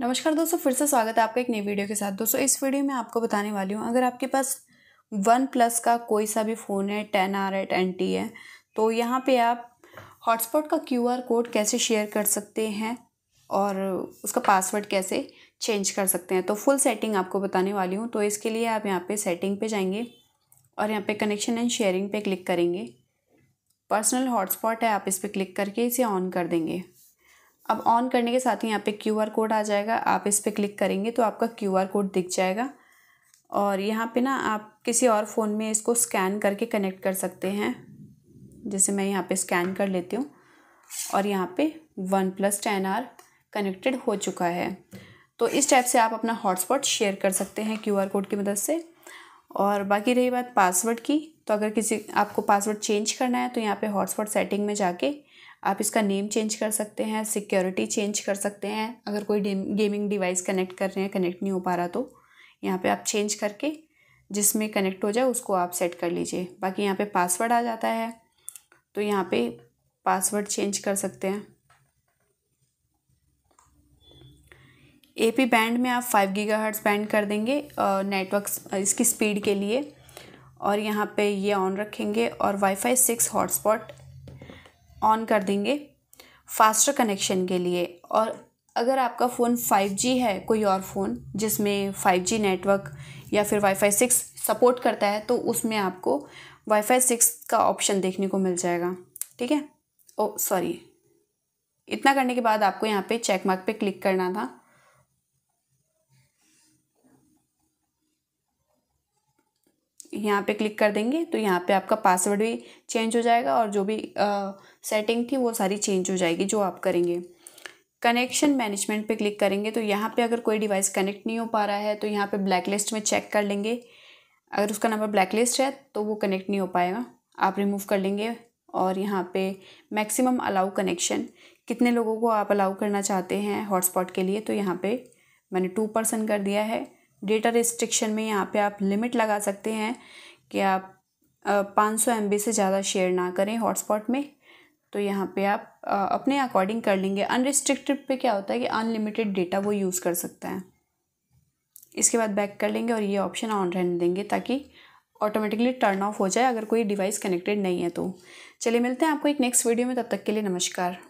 नमस्कार दोस्तों फिर से स्वागत है आपका एक नई वीडियो के साथ दोस्तों इस वीडियो में आपको बताने वाली हूँ अगर आपके पास वन प्लस का कोई सा भी फ़ोन है टेन आर है टेन टी है तो यहाँ पे आप हॉटस्पॉट का क्यू आर कोड कैसे शेयर कर सकते हैं और उसका पासवर्ड कैसे चेंज कर सकते हैं तो फुल सेटिंग आपको बताने वाली हूँ तो इसके लिए आप यहाँ पर सेटिंग पर जाएंगे और यहाँ पर कनेक्शन एंड शेयरिंग पर क्लिक करेंगे पर्सनल हॉटस्पॉट है आप इस पर क्लिक करके इसे ऑन कर देंगे अब ऑन करने के साथ ही यहाँ पे क्यू आर कोड आ जाएगा आप इस पर क्लिक करेंगे तो आपका क्यू आर कोड दिख जाएगा और यहाँ पे ना आप किसी और फ़ोन में इसको स्कैन करके कनेक्ट कर सकते हैं जैसे मैं यहाँ पे स्कैन कर लेती हूँ और यहाँ पे OnePlus ten R connected हो चुका है तो इस टाइप से आप अपना हॉटस्पॉट शेयर कर सकते हैं क्यू कोड की मदद से और बाकी रही बात पासवर्ड की तो अगर किसी आपको पासवर्ड चेंज करना है तो यहाँ पे हॉटस्पॉट सेटिंग में जाके आप इसका नेम चेंज कर सकते हैं सिक्योरिटी चेंज कर सकते हैं अगर कोई गेमिंग डिवाइस कनेक्ट कर रहे हैं कनेक्ट नहीं हो पा रहा तो यहाँ पे आप चेंज करके जिसमें कनेक्ट हो जाए उसको आप सेट कर लीजिए बाकी यहाँ पे पासवर्ड आ जाता है तो यहाँ पे पासवर्ड चेंज कर सकते हैं ए पी बैंड में आप फाइव गीगा हर्ट्स बैंड कर देंगे नेटवर्क इसकी स्पीड के लिए और यहाँ पे ये ऑन रखेंगे और वाईफाई सिक्स हॉटस्पॉट ऑन कर देंगे फास्टर कनेक्शन के लिए और अगर आपका फ़ोन 5G है कोई और फ़ोन जिसमें 5G नेटवर्क या फिर वाईफाई सिक्स सपोर्ट करता है तो उसमें आपको वाईफाई सिक्स का ऑप्शन देखने को मिल जाएगा ठीक है ओ oh, सॉरी इतना करने के बाद आपको यहाँ पे चेक मार्क पे क्लिक करना था यहाँ पे क्लिक कर देंगे तो यहाँ पे आपका पासवर्ड भी चेंज हो जाएगा और जो भी आ, सेटिंग थी वो सारी चेंज हो जाएगी जो आप करेंगे कनेक्शन मैनेजमेंट पे क्लिक करेंगे तो यहाँ पे अगर कोई डिवाइस कनेक्ट नहीं हो पा रहा है तो यहाँ पे ब्लैक लिस्ट में चेक कर लेंगे अगर उसका नंबर ब्लैक लिस्ट है तो वो कनेक्ट नहीं हो पाएगा आप रिमूव कर लेंगे और यहाँ पे मैक्सिमम अलाउ कनेक्शन कितने लोगों को आप अलाउ करना चाहते हैं हॉटस्पॉट के लिए तो यहाँ पे मैंने टू परसेंट कर दिया है डेटा रिस्ट्रिक्शन में यहाँ पे आप लिमिट लगा सकते हैं कि आप पाँच सौ एम से ज़्यादा शेयर ना करें हॉटस्पॉट में तो यहाँ पे आप अपने अकॉर्डिंग कर लेंगे अनरिस्ट्रिक्टेड पे क्या होता है कि अनलिमिटेड डेटा वो यूज़ कर सकता है इसके बाद बैक कर लेंगे और ये ऑप्शन ऑन रहने देंगे ताकि ऑटोमेटिकली टर्न ऑफ हो जाए अगर कोई डिवाइस कनेक्टेड नहीं है तो चलिए मिलते हैं आपको एक नेक्स्ट वीडियो में तब तक के लिए नमस्कार